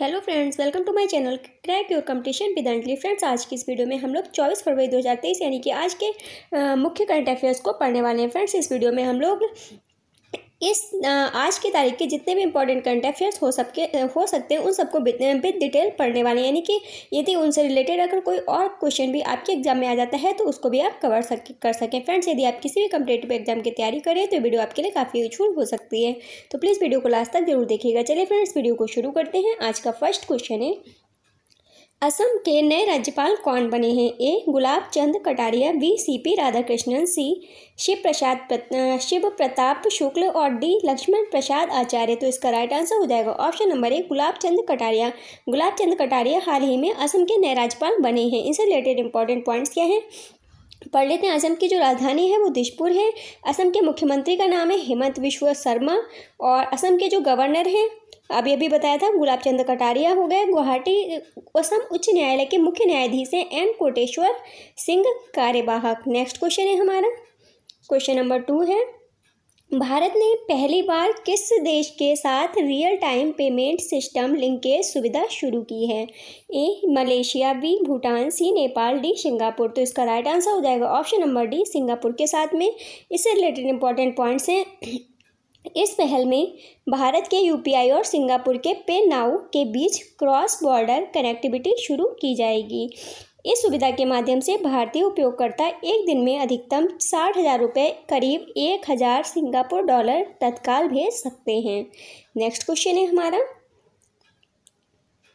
hello friends welcome to my channel crack your competition एंडली friends आज की इस वीडियो में हम लोग 24 फरवरी 2023 यानी कि आज के मुख्य करंट अफेयर्स को पढ़ने वाले हैं फ्रेंड्स इस वीडियो में हम लोग इस आज की तारीख के जितने भी इंपॉर्टेंट करंट अफेयर्स हो सबके हो सकते हैं उन सबको विद डिटेल पढ़ने वाले यानी कि यदि उनसे रिलेटेड अगर कोई और क्वेश्चन भी आपके एग्जाम में आ जाता है तो उसको भी आप कवर सक कर सकें फ्रेंड्स यदि आप किसी भी कम्पिटेटिव एग्जाम की तैयारी करें तो वीडियो आपके लिए काफ़ी यूजफुल हो सकती है तो प्लीज़ वीडियो को लास्ट तक जरूर देखिएगा चलिए फ्रेंड्स वीडियो को शुरू करते हैं आज का फर्स्ट क्वेश्चन है असम के नए राज्यपाल कौन बने हैं A Gulab Chand Kataria B C P Radhakrishnan C Shiv Prasad Shiv Pratap Shukla और डी लक्ष्मण प्रसाद आचार्य तो इसका राइट आंसर हो जाएगा option number A Gulab Chand Kataria Gulab Chand Kataria हाल ही में असम के नए राज्यपाल बने हैं इनसे रिलेटेड इंपॉर्टेंट पॉइंट्स क्या हैं पढ़ लेते हैं असम की जो राजधानी है वो दिशपुर है असम के मुख्यमंत्री का नाम है हेमंत विश्व शर्मा और असम के जो गवर्नर हैं अभी अभी बताया था गुलाब चंद कटारिया हो गए गुवाहाटी असम उच्च न्यायालय के मुख्य न्यायाधीश हैं एम कोटेश्वर सिंह कार्यवाहक नेक्स्ट क्वेश्चन है हमारा क्वेश्चन नंबर टू है भारत ने पहली बार किस देश के साथ real time payment system linkage सुविधा शुरू की है A Malaysia B Bhutan C Nepal D Singapore तो इसका राइट आंसर हो जाएगा ऑप्शन नंबर डी सिंगापुर के साथ में इससे रिलेटेड इंपॉर्टेंट पॉइंट्स हैं इस पहल में भारत के यूपीआई और सिंगापुर के पे नाउ के बीच क्रॉस बॉर्डर कनेक्टिविटी शुरू की जाएगी इस सुविधा के माध्यम से भारतीय उपयोगकर्ता एक दिन में अधिकतम साठ हज़ार रुपये करीब एक हज़ार सिंगापुर डॉलर तत्काल भेज सकते हैं नेक्स्ट क्वेश्चन है हमारा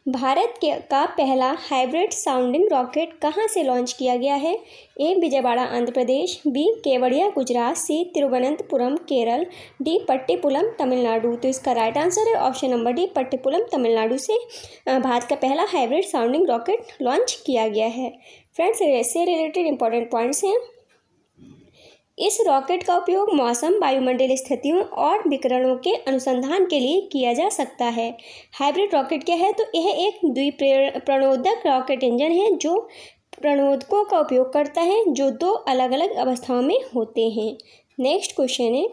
भारत के का पहला हाइब्रिड साउंडिंग रॉकेट कहाँ से लॉन्च किया गया है A Vijayawada Andhra Pradesh B Kevadia Gujarat C Thiruvananthapuram Kerala D Pattipulam Tamil Nadu तो इसका राइट आंसर है option number D Pattipulam Tamil Nadu से भारत का पहला हाइब्रिड साउंडिंग रॉकेट लॉन्च किया गया है फ्रेंड्स इससे रिलेटेड इंपॉर्टेंट पॉइंट्स हैं इस रॉकेट का उपयोग मौसम वायुमंडल स्थितियों और विकरणों के अनुसंधान के लिए किया जा सकता है हाइब्रिड रॉकेट क्या है तो यह एक प्रणोदक रॉकेट इंजन है जो प्रणोदकों का उपयोग करता है जो दो अलग अलग अवस्थाओं में होते हैं नेक्स्ट क्वेश्चन है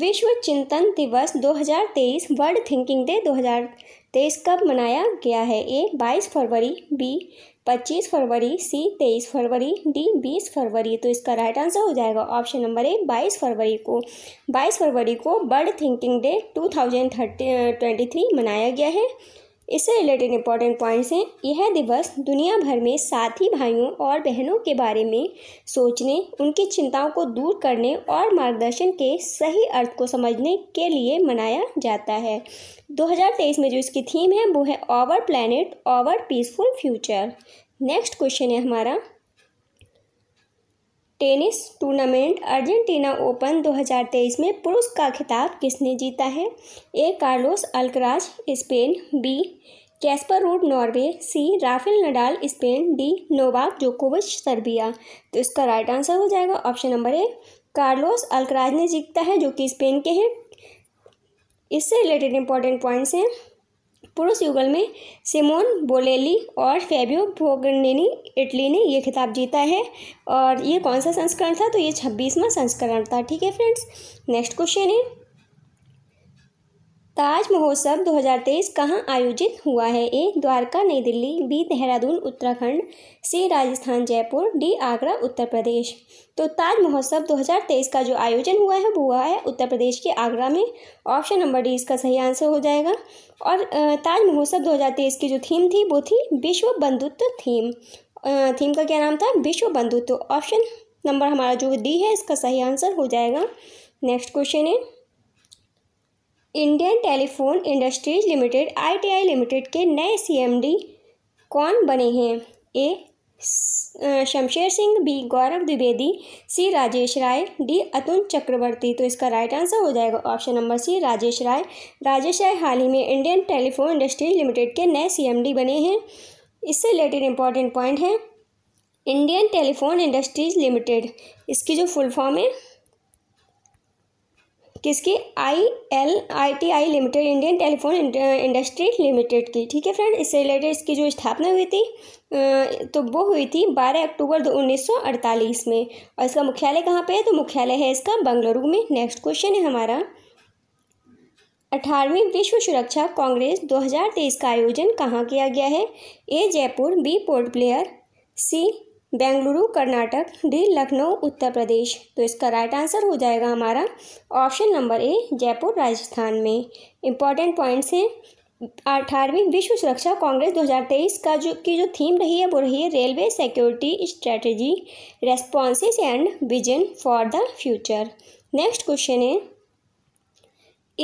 विश्व चिंतन दिवस 2023 वर्ल्ड थिंकिंग डे तेईस कब मनाया गया है ए बाईस फरवरी बी पच्चीस फरवरी सी तेईस फरवरी डी बीस फरवरी तो इसका राइट आंसर हो जाएगा ऑप्शन नंबर ए बाईस फरवरी को बाईस फरवरी को World Thinking Day two thousand thirty twenty three मनाया गया है इससे रिलेटेड इंपॉर्टेंट पॉइंट्स हैं यह दिवस दुनिया भर में साथी भाइयों और बहनों के बारे में सोचने उनकी चिंताओं को दूर करने और मार्गदर्शन के सही अर्थ को समझने के लिए मनाया जाता है 2023 में जो इसकी थीम है वो है our planet our peaceful future next question है हमारा टेनिस टूर्नामेंट अर्जेंटीना ओपन 2023 में पुरुष का खिताब किसने जीता है A Carlos Alcaraz Spain B Casper Ruud Norway C Rafael Nadal Spain D Novak जोकोविच सर्बिया तो इसका राइट आंसर हो जाएगा option number A Carlos Alcaraz ने जीता है जो कि स्पेन के हैं इससे रिलेटेड इंपॉर्टेंट पॉइंट्स हैं पुरुष युगल में सिमोन बोलेली और फेबियो भोगनिनी इटली ने ये खिताब जीता है और ये कौन सा संस्करण था तो ये छब्बीसवां संस्करण था ठीक है फ्रेंड्स नेक्स्ट क्वेश्चन है ताज महोत्सव 2023 कहाँ आयोजित हुआ है A Dwarka New Delhi B Dehradun Uttarakhand C Rajasthan Jaipur D Agra Uttar Pradesh तो ताज महोत्सव 2023 का जो आयोजन हुआ है वो हुआ है उत्तर प्रदेश के आगरा में ऑप्शन नंबर डी इसका सही आंसर हो जाएगा और ताज महोत्सव 2023 की जो थीम थी वो थी विश्व बंधुत्व थीम थीम का क्या नाम था विश्व बंधुत्व ऑप्शन नंबर हमारा जो डी है इसका सही आंसर हो जाएगा नेक्स्ट क्वेश्चन है Indian telephone industries limited ITI limited के नए सीएमडी कौन बने हैं A Shamsher Singh B Gaurav Dwivedi C Rajesh Rai D Atul Chakraborty तो इसका राइट आंसर हो जाएगा option number C Rajesh Rai Rajesh Rai हाल ही में इंडियन टेलीफोन इंडस्ट्रीज लिमिटेड के नए सीएमडी बने हैं इससे रिलेटेड इंपॉर्टेंट पॉइंट है इंडियन टेलीफोन इंडस्ट्रीज लिमिटेड इसकी जो फुल फॉर्म है किसकी I L I T I limited Indian telephone industry limited की ठीक है फ्रेंड इससे रिलेटेड इसकी जो स्थापना हुई थी तो वो हुई थी 12 अक्टूबर दो उन्नीस में और इसका मुख्यालय कहाँ पे है तो मुख्यालय है इसका बंगलुरु में नेक्स्ट क्वेश्चन है हमारा अठारहवीं विश्व सुरक्षा कांग्रेस 2023 का आयोजन कहाँ किया गया है A Jaipur B Port Blair C Bengaluru Karnataka D Lucknow Uttar Pradesh तो इसका राइट आंसर हो जाएगा हमारा option number A Jaipur Rajasthan में इम्पॉर्टेंट पॉइंट्स हैं अठारहवीं विश्व सुरक्षा कांग्रेस 2023 का जो की जो थीम रही है वो रही है railway security strategy responses and vision for the future next question है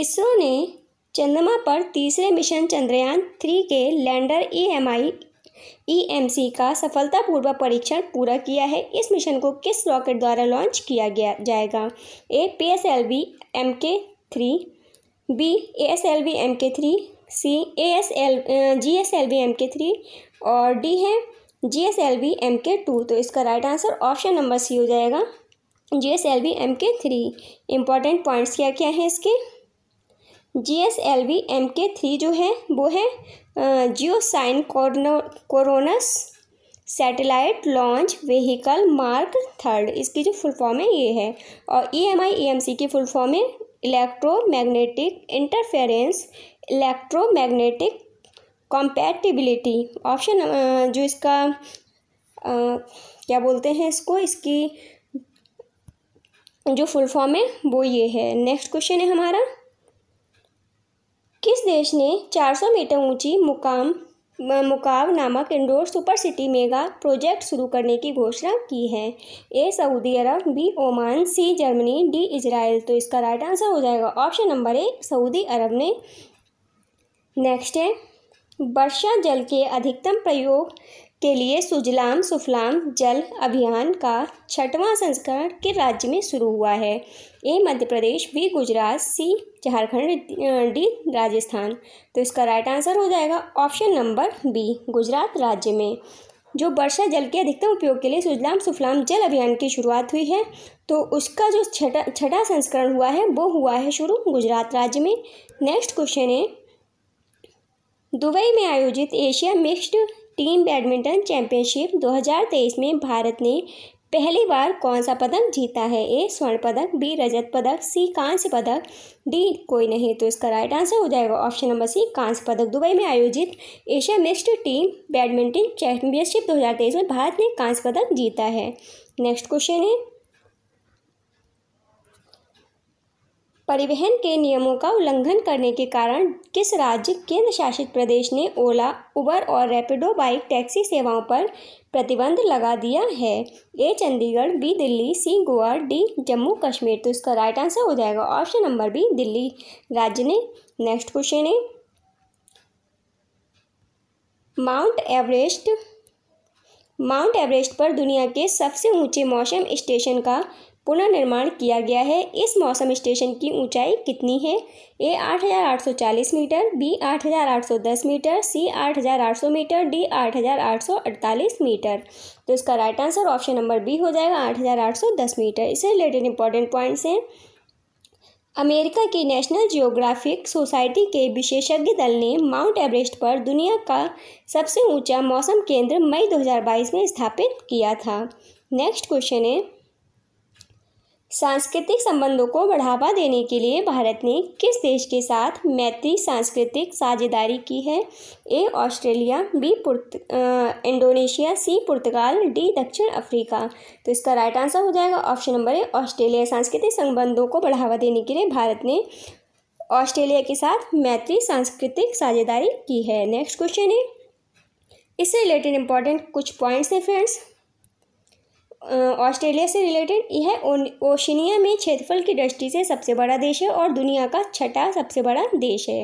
इसरो ने चंद्रमा पर तीसरे मिशन चंद्रयान थ्री के lander E M I EMC e का सफलतापूर्वक परीक्षण पूरा किया है इस मिशन को किस रॉकेट द्वारा लॉन्च किया गया जाएगा A P S L V M K three B A S L V M K three C A S L G S L V M K three और डी है G S L V M K two तो इसका right answer option number C हो जाएगा G S L V M K three important points क्या क्या हैं इसके G S L V M K three जो है वो है geosynchronous satellite launch vehicle mark third इसकी जो फुल फॉर्म है ये है और ई एम आई ई एम सी की फुल फॉर्म है electromagnetic interference electromagnetic compatibility option जो इसका आ, क्या बोलते हैं इसको इसकी जो फुल फॉर्म है वो ये है नेक्स्ट क्वेश्चन है हमारा किस देश ने 400 मीटर ऊंची मुकाम मुकाव नामक indoor super city mega project शुरू करने की घोषणा की है A Saudi Arab B Oman C Germany D Israel तो इसका राइट आंसर हो जाएगा option number A Saudi Arab ने नेक्स्ट है वर्षा जल के अधिकतम प्रयोग के लिए सुजलाम सुफलाम जल अभियान का छठवां संस्करण के राज्य में शुरू हुआ है A Madhya Pradesh B Gujarat C Jharkhand D Rajasthan तो इसका राइट आंसर हो जाएगा ऑप्शन नंबर बी गुजरात राज्य में जो वर्षा जल के अधिकतम उपयोग के लिए सुजलाम सुफलाम जल अभियान की शुरुआत हुई है तो उसका जो छठा छठा संस्करण हुआ है वो हुआ है शुरू गुजरात राज्य में नेक्स्ट क्वेश्चन है दुबई में आयोजित Asia mixed team badminton championship 2023 में भारत ने पहली बार कौन सा पदक जीता है ए स्वर्ण पदक बी रजत पदक सी कांस्य पदक डी कोई नहीं तो इसका राइट आंसर हो जाएगा ऑप्शन नंबर सी कांस्य पदक दुबई में आयोजित Asia mixed team badminton championship 2023 में भारत ने कांस्य पदक जीता है नेक्स्ट क्वेश्चन है परिवहन के नियमों का उल्लंघन करने के कारण किस राज्य केंद्र शासित प्रदेश ने ओला उबर और रैपिडो बाइक टैक्सी सेवाओं पर प्रतिबंध लगा दिया है A Chandigarh B Delhi C Goa D Jammu Kashmir तो इसका राइट आंसर हो जाएगा ऑप्शन नंबर बी दिल्ली राज्य ने नेक्स्ट क्वेश्चन है माउंट एवरेस्ट माउंट एवरेस्ट पर दुनिया के सबसे ऊंचे मौसम स्टेशन का पुनर्निर्माण किया गया है इस मौसम स्टेशन की ऊंचाई कितनी है A 8,840 metre B 8,810 metre C 8,800 metre D 8,848 metre तो इसका right answer option number B हो जाएगा 8,810 मीटर इससे रिलेटेड इंपॉर्टेंट पॉइंट्स हैं अमेरिका की नेशनल जियोग्राफिक सोसाइटी के विशेषज्ञ दल ने माउंट एवरेस्ट पर दुनिया का सबसे ऊंचा मौसम केंद्र मई 2022 में स्थापित किया था नेक्स्ट क्वेश्चन है सांस्कृतिक संबंधों को बढ़ावा देने के लिए भारत ने किस देश के साथ मैत्री सांस्कृतिक साझेदारी की है ए ऑस्ट्रेलिया बी पुर्त इंडोनेशिया सी पुर्तगाल डी दक्षिण अफ्रीका तो इसका राइट आंसर हो जाएगा ऑप्शन नंबर ए ऑस्ट्रेलिया सांस्कृतिक संबंधों को बढ़ावा देने के लिए भारत ने ऑस्ट्रेलिया के साथ मैत्री सांस्कृतिक साझेदारी की है नेक्स्ट क्वेश्चन है इससे रिलेटेड इंपॉर्टेंट कुछ पॉइंट्स हैं फ्रेंड्स ऑस्ट्रेलिया से रिलेटेड यह ओशनिया में क्षेत्रफल की दृष्टि से सबसे बड़ा देश है और दुनिया का छठा सबसे बड़ा देश है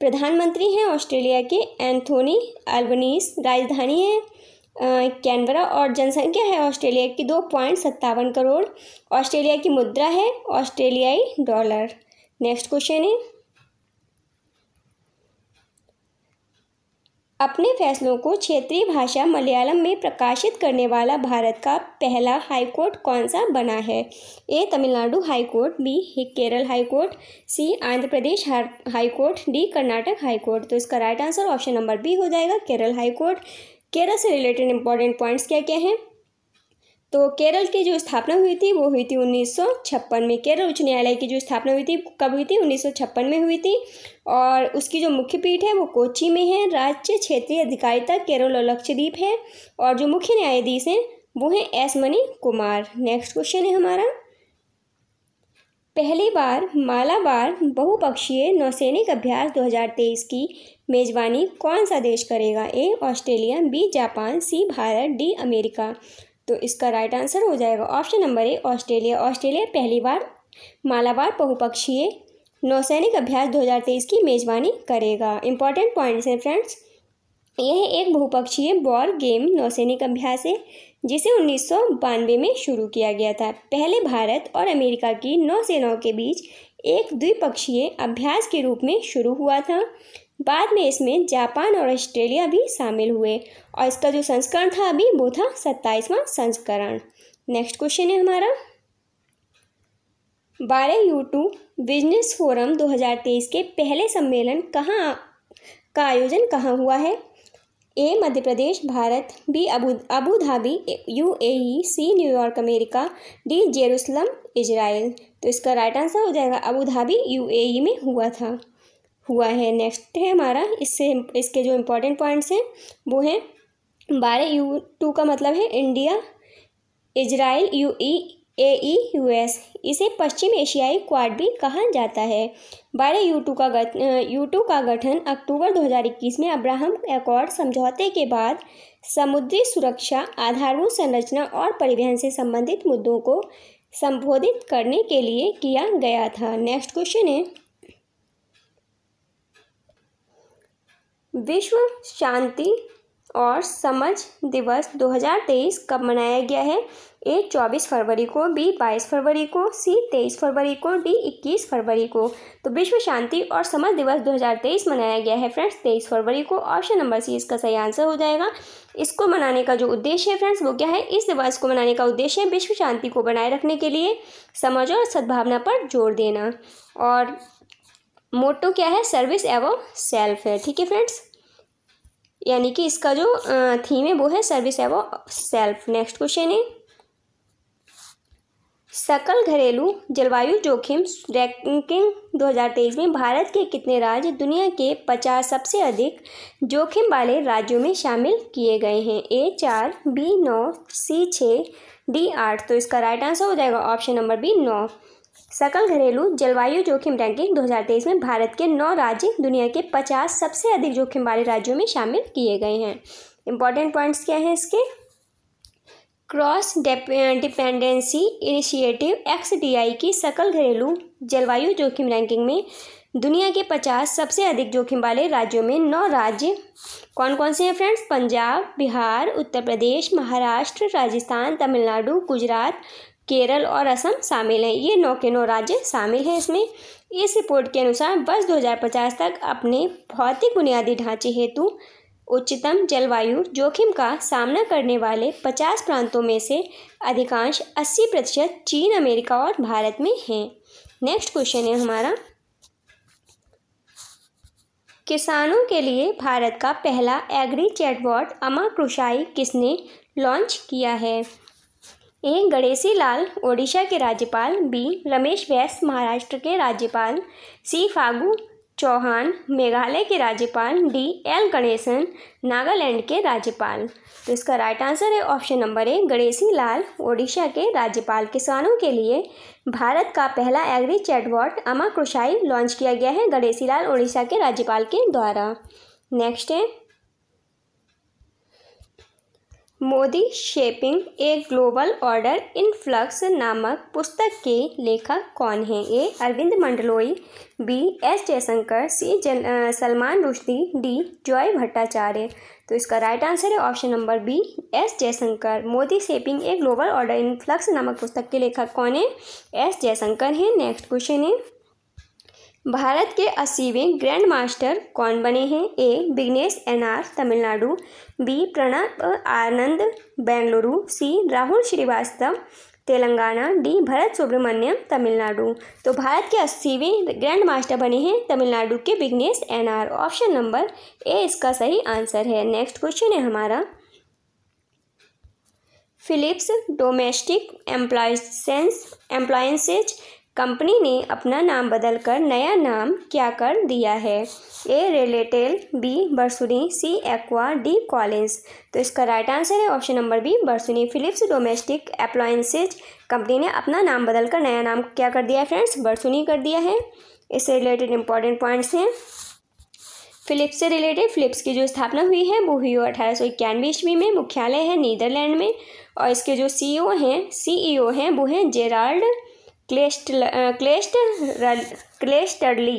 प्रधानमंत्री हैं ऑस्ट्रेलिया के एंथोनी अल्बनीस राजधानी है कैनबरा और जनसंख्या है ऑस्ट्रेलिया की दो पॉइंट सत्तावन करोड़ ऑस्ट्रेलिया की मुद्रा है ऑस्ट्रेलियाई डॉलर नेक्स्ट क्वेश्चन है अपने फैसलों को क्षेत्रीय भाषा मलयालम में प्रकाशित करने वाला भारत का पहला हाईकोर्ट कौन सा बना है A Tamil Nadu high court B Kerala high court C Andhra Pradesh high court D Karnataka high court तो इसका right answer option number B हो जाएगा केरल हाईकोर्ट केरल से रिलेटेड इंपॉर्टेंट पॉइंट्स क्या क्या हैं तो केरल की जो स्थापना हुई थी वो हुई थी उन्नीस में केरल उच्च न्यायालय की जो स्थापना हुई थी कब हुई थी उन्नीस में हुई थी और उसकी जो मुख्य पीठ है वो कोची में है राज्य क्षेत्रीय अधिकारिता केरल और लक्षद्वीप है और जो मुख्य न्यायाधीश हैं वो हैं S Mani Kumar next question है हमारा पहली बार मालाबार बहुपक्षीय नौसैनिक अभ्यास 2023 की मेजबानी कौन सा देश करेगा A Australia B Japan C Bharat D America तो इसका राइट आंसर हो जाएगा option number A Australia Australia पहली बार मालाबार बहुपक्षीय नौसैनिक अभ्यास 2023 की मेजबानी करेगा इंपॉर्टेंट पॉइंट्स हैं फ्रेंड्स यह एक बहुपक्षीय बॉर गेम नौसैनिक अभ्यास है जिसे उन्नीस में शुरू किया गया था पहले भारत और अमेरिका की नौसेनाओं के बीच एक द्विपक्षीय अभ्यास के रूप में शुरू हुआ था बाद में इसमें जापान और ऑस्ट्रेलिया भी शामिल हुए और इसका जो संस्करण था अभी वो था सत्ताईसवां संस्करण नेक्स्ट क्वेश्चन है हमारा बारह यू टू बिजनेस फोरम 2023 के पहले सम्मेलन कहाँ का आयोजन कहाँ हुआ है A Madhya Pradesh Bharat B Abu Abu Dhabi U A C New York America D Jerusalem Israel तो इसका राइट आंसर हो जाएगा अबू धाबी यू ए में हुआ था हुआ है नेक्स्ट है हमारा इससे इसके जो इम्पोर्टेंट पॉइंट्स हैं वो हैं बारह यू टू का मतलब है India Israel U E A E U S इसे पश्चिम एशियाई क्वाड भी कहा जाता है बारह यू टू का गठ यू टू का गठन अक्टूबर 2021 में अब्राहम एकॉर्ड समझौते के बाद समुद्री सुरक्षा आधारभूत संरचना और परिवहन से संबंधित मुद्दों को संबोधित करने के लिए किया गया था नेक्स्ट क्वेश्चन है विश्व शांति और समझ दिवस 2023 कब मनाया गया है ए 24 फरवरी को बी 22 फरवरी को सी 23 फरवरी को डी 21 फरवरी को तो विश्व शांति और समझ दिवस 2023 मनाया गया है फ्रेंड्स 23 फरवरी को ऑप्शन नंबर सी इसका सही आंसर हो जाएगा इसको मनाने का जो उद्देश्य है फ्रेंड्स वो क्या है इस दिवस को मनाने का उद्देश्य है विश्व शांति को बनाए रखने के लिए समझ और सद्भावना पर जोर देना और मोटो क्या है सर्विस एवं सेल्फ है ठीक है फ्रेंड्स यानी कि इसका जो थीम है वो है सर्विस एवं सेल्फ नेक्स्ट क्वेश्चन है सकल घरेलू जलवायु जोखिम रैंकिंग 2023 में भारत के कितने राज्य दुनिया के 50 सबसे अधिक जोखिम वाले राज्यों में शामिल किए गए हैं ए चार बी नौ सी छः डी आठ तो इसका राइट आंसर हो जाएगा ऑप्शन नंबर बी नौ सकल घरेलू जलवायु जोखिम रैंकिंग 2023 में भारत के नौ राज्य दुनिया के 50 सबसे अधिक जोखिम वाले राज्यों में शामिल किए गए हैं इंपॉर्टेंट पॉइंट्स क्या हैं इसके क्रॉस डिपेंडेंसी इनिशिएटिव एक्स की सकल घरेलू जलवायु जोखिम रैंकिंग में दुनिया के 50 सबसे अधिक जोखिम वाले राज्यों में नौ राज्य कौन कौन से हैं फ्रेंड्स पंजाब बिहार उत्तर प्रदेश महाराष्ट्र राजस्थान तमिलनाडु गुजरात केरल और असम शामिल हैं ये नौ के नौ राज्य शामिल हैं इसमें इस रिपोर्ट के अनुसार वर्ष 2050 तक अपने भौतिक बुनियादी ढांचे हेतु उच्चतम जलवायु जोखिम का सामना करने वाले 50 प्रांतों में से अधिकांश 80 प्रतिशत चीन अमेरिका और भारत में हैं नेक्स्ट क्वेश्चन है हमारा किसानों के लिए भारत का पहला एग्री चैटबॉट अमा क्रुशाई किसने लॉन्च किया है ए गणेशी लाल ओडिशा के राज्यपाल बी रमेश व्यास महाराष्ट्र के राज्यपाल सी फागू चौहान मेघालय के राज्यपाल डी एल गणेशन नागालैंड के राज्यपाल तो इसका राइट आंसर है option number A Ganeshi Lal Odisha के राज्यपाल किसानों के लिए भारत का पहला एग्री चैटबॉट अमा क्रुशाई लॉन्च किया गया है गणेशी लाल ओडिशा के राज्यपाल के द्वारा नेक्स्ट है Modi shaping a global order in flux नामक पुस्तक के लेखक कौन हैं A Arvind Mandloi B S Jaishankar C जन, सलमान रुश्दी डी जॉय भट्टाचार्य तो इसका राइट आंसर है option number B S Jaishankar Modi shaping a global order in flux नामक पुस्तक के लेखक कौन है एस जयशंकर हैं नेक्स्ट क्वेश्चन है भारत के अस्सीवें ग्रैंड मास्टर कौन बने हैं A Vignesh N R Tamil Nadu B Pranab Anand Bengaluru C Rahul Srivastava Telangana D Bharat Subramaniam Tamil Nadu तो भारत के अस्सीवें ग्रैंड मास्टर बने हैं तमिलनाडु के Vignesh N R option number A इसका सही आंसर है नेक्स्ट क्वेश्चन है हमारा Philips domestic appliances appliances company ने अपना नाम बदलकर नया नाम क्या कर दिया है ए रेलेटेल B Versuni C Aqua D Collins तो इसका राइट आंसर है option number B Versuni Philips domestic appliances company ने अपना नाम बदलकर नया नाम क्या कर दिया है फ्रेंड्स बर्सुनी कर दिया है इससे रिलेटेड इंपॉर्टेंट पॉइंट्स हैं फिलिप्स से रिलेटेड फिलिप्स की जो स्थापना हुई है वो हुई अठारह सौ इक्यानवे ईस्वी में मुख्यालय है नीदरलैंड में और इसके जो सीईओ हैं सीईओ हैं वो हैं जेराल्ड क्लेस्ट ક્લેસ્ટ uh,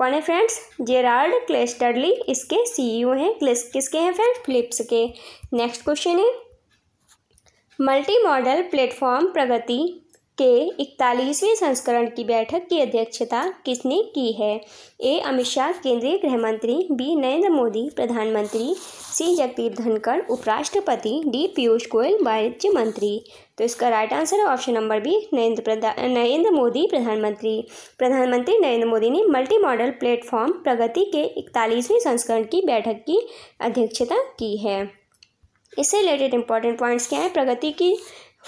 कौन है फ्रेंड्स जेराल्ड क्लेस्टर्ली इसके सीईओ e हैं क्लिस किसके हैं फ्रेंड्स फिलिप्स के नेक्स्ट क्वेश्चन है मल्टी मॉडल प्लेटफॉर्म प्रगति के इकतालीसवें संस्करण की बैठक की अध्यक्षता किसने की है ए अमित शाह केंद्रीय गृह मंत्री बी नरेंद्र मोदी प्रधानमंत्री सी जगदीप धनखड़ उपराष्ट्रपति डी पीयूष गोयल वाणिज्य मंत्री तो इसका राइट आंसर है option number B Narendra Narendra Modi प्रधानमंत्री प्रधानमंत्री नरेंद्र मोदी ने मल्टी मॉडल प्लेटफॉर्म प्रगति के इकतालीसवें संस्करण की बैठक की अध्यक्षता की है इससे रिलेटेड इंपॉर्टेंट पॉइंट्स क्या हैं प्रगति की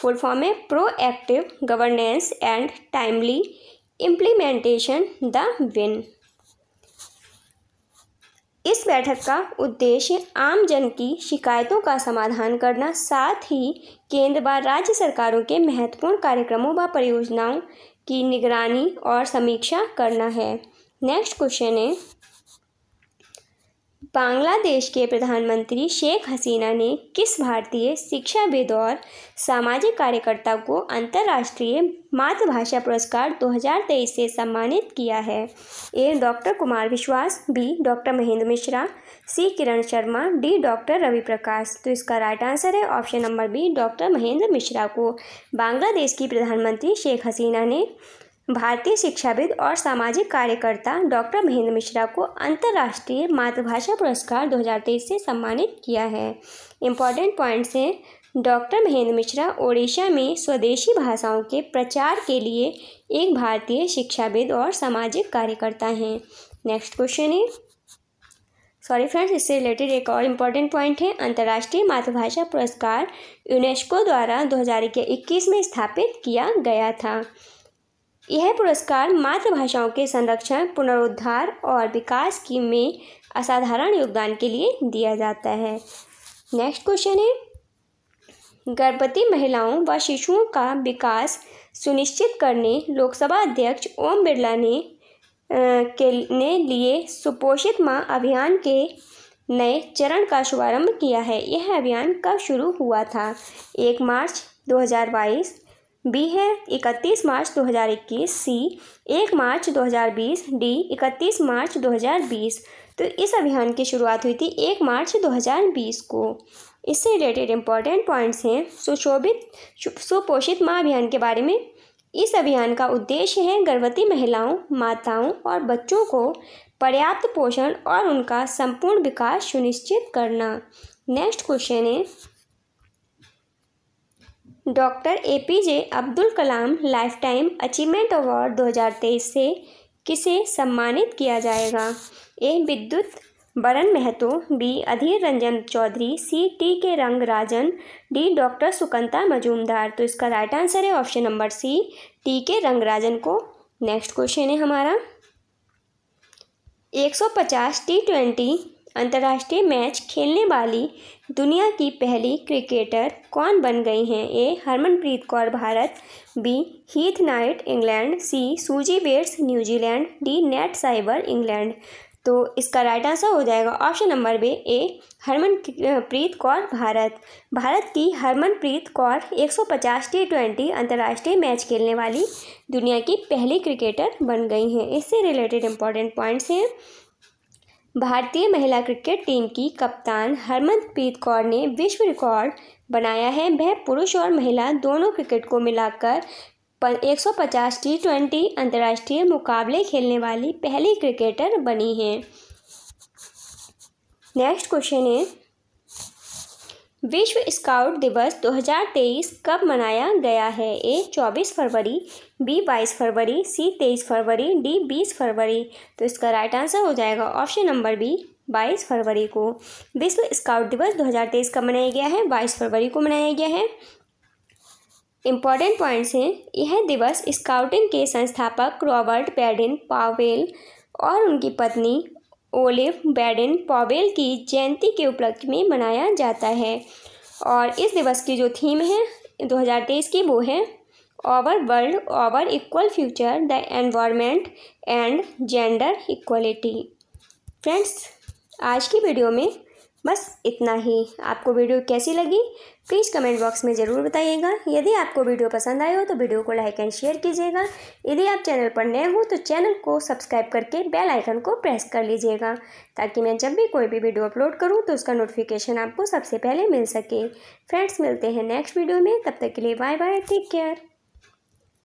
फुल फॉर्म है proactive governance and timely implementation the win इस बैठक का उद्देश्य आम जन की शिकायतों का समाधान करना साथ ही केंद्र व राज्य सरकारों के महत्वपूर्ण कार्यक्रमों व परियोजनाओं की निगरानी और समीक्षा करना है नेक्स्ट क्वेश्चन है बांग्लादेश के प्रधानमंत्री शेख हसीना ने किस भारतीय शिक्षाविद और सामाजिक कार्यकर्ता को अंतर्राष्ट्रीय मातृभाषा पुरस्कार 2023 से सम्मानित किया है ए doctor Kumar Vishwas B doctor Mahendra Mishra C Kiran Sharma D doctor Ravi Prakash तो इसका राइट आंसर है option number B doctor Mahendra Mishra को बांग्लादेश की प्रधानमंत्री शेख हसीना ने भारतीय शिक्षाविद और सामाजिक कार्यकर्ता डॉक्टर महेंद्र मिश्रा को अंतर्राष्ट्रीय मातृभाषा पुरस्कार 2023 से सम्मानित किया है इम्पॉर्टेंट पॉइंट्स हैं डॉक्टर महेंद्र मिश्रा ओडिशा में स्वदेशी भाषाओं के प्रचार के लिए एक भारतीय शिक्षाविद और सामाजिक कार्यकर्ता हैं नेक्स्ट क्वेश्चन है सॉरी फ्रेंड्स इससे रिलेटेड एक और इम्पॉर्टेंट पॉइंट है अंतर्राष्ट्रीय मातृभाषा पुरस्कार यूनेस्को द्वारा दो में स्थापित किया गया था यह पुरस्कार मातृभाषाओं के संरक्षण पुनरुद्धार और विकास की में असाधारण योगदान के लिए दिया जाता है नेक्स्ट क्वेश्चन है गर्भवती महिलाओं व शिशुओं का विकास सुनिश्चित करने लोकसभा अध्यक्ष ओम बिरला ने के ने लिए सुपोषित माँ अभियान के नए चरण का शुभारंभ किया है यह अभियान कब शुरू हुआ था एक मार्च 2022 बी है इकतीस मार्च 2021 सी एक मार्च 2020 डी इकतीस मार्च 2020 तो इस अभियान की शुरुआत हुई थी एक मार्च 2020 को इससे रिलेटेड इम्पॉर्टेंट पॉइंट्स हैं सुशोभित सुपोषित माँ अभियान के बारे में इस अभियान का उद्देश्य है गर्भवती महिलाओं माताओं और बच्चों को पर्याप्त पोषण और उनका संपूर्ण विकास सुनिश्चित करना नेक्स्ट क्वेश्चन है doctor A P J Abdul Kalam lifetime achievement award 2023 से किसे सम्मानित किया जाएगा A Vidyut Baran Mahato B Adhir Ranjan Chowdhury C T K Ranga Rajan D doctor Sukanta Majumdar तो इसका राइट आंसर है option number C T K Rangarajan को नेक्स्ट क्वेश्चन है हमारा 150 टी ट्वेंटी अंतर्राष्ट्रीय मैच खेलने वाली दुनिया की पहली क्रिकेटर कौन बन गई हैं A Harmanpreet Kaur Bharat B Heath Knight England C Suzie Bates New Zealand D Nat Sciver England तो इसका राइट आंसर हो जाएगा option number B A Harmanpreet Kaur Bharat Bharat की हरमनप्रीत कौर 150 टी ट्वेंटी अंतर्राष्ट्रीय मैच खेलने वाली दुनिया की पहली क्रिकेटर बन गई हैं इससे रिलेटेड इंपॉर्टेंट पॉइंट्स हैं भारतीय महिला क्रिकेट टीम की कप्तान हरमनप्रीत कौर ने विश्व रिकॉर्ड बनाया है वह पुरुष और महिला दोनों क्रिकेट को मिलाकर 150 टी ट्वेंटी अंतर्राष्ट्रीय मुकाबले खेलने वाली पहली क्रिकेटर बनी हैं नेक्स्ट क्वेश्चन है विश्व स्काउट दिवस 2023 कब मनाया गया है ए 24 फरवरी बी 22 फरवरी सी 23 फरवरी डी 20 फरवरी तो इसका राइट आंसर हो जाएगा ऑप्शन नंबर बी 22 फरवरी को विश्व स्काउट दिवस 2023 कब मनाया गया है 22 फरवरी को मनाया गया है इम्पॉर्टेंट पॉइंट्स हैं यह दिवस स्काउटिंग के संस्थापक रॉबर्ट पैडिन पावेल और उनकी पत्नी ओलिव बैडन पॉबेल की जयंती के उपलक्ष्य में मनाया जाता है और इस दिवस की जो थीम है 2023 की वो है over world over equal future the environment and gender equality friends आज की वीडियो में बस इतना ही आपको वीडियो कैसी लगी प्लीज़ कमेंट बॉक्स में ज़रूर बताइएगा यदि आपको वीडियो पसंद आए हो तो वीडियो को लाइक एंड शेयर कीजिएगा यदि आप चैनल पर नए हो तो चैनल को सब्सक्राइब करके बेल आइकन को प्रेस कर लीजिएगा ताकि मैं जब भी कोई भी वीडियो अपलोड करूँ तो उसका नोटिफिकेशन आपको सबसे पहले मिल सके फ्रेंड्स मिलते हैं नेक्स्ट वीडियो में तब तक के लिए बाय बाय टेक केयर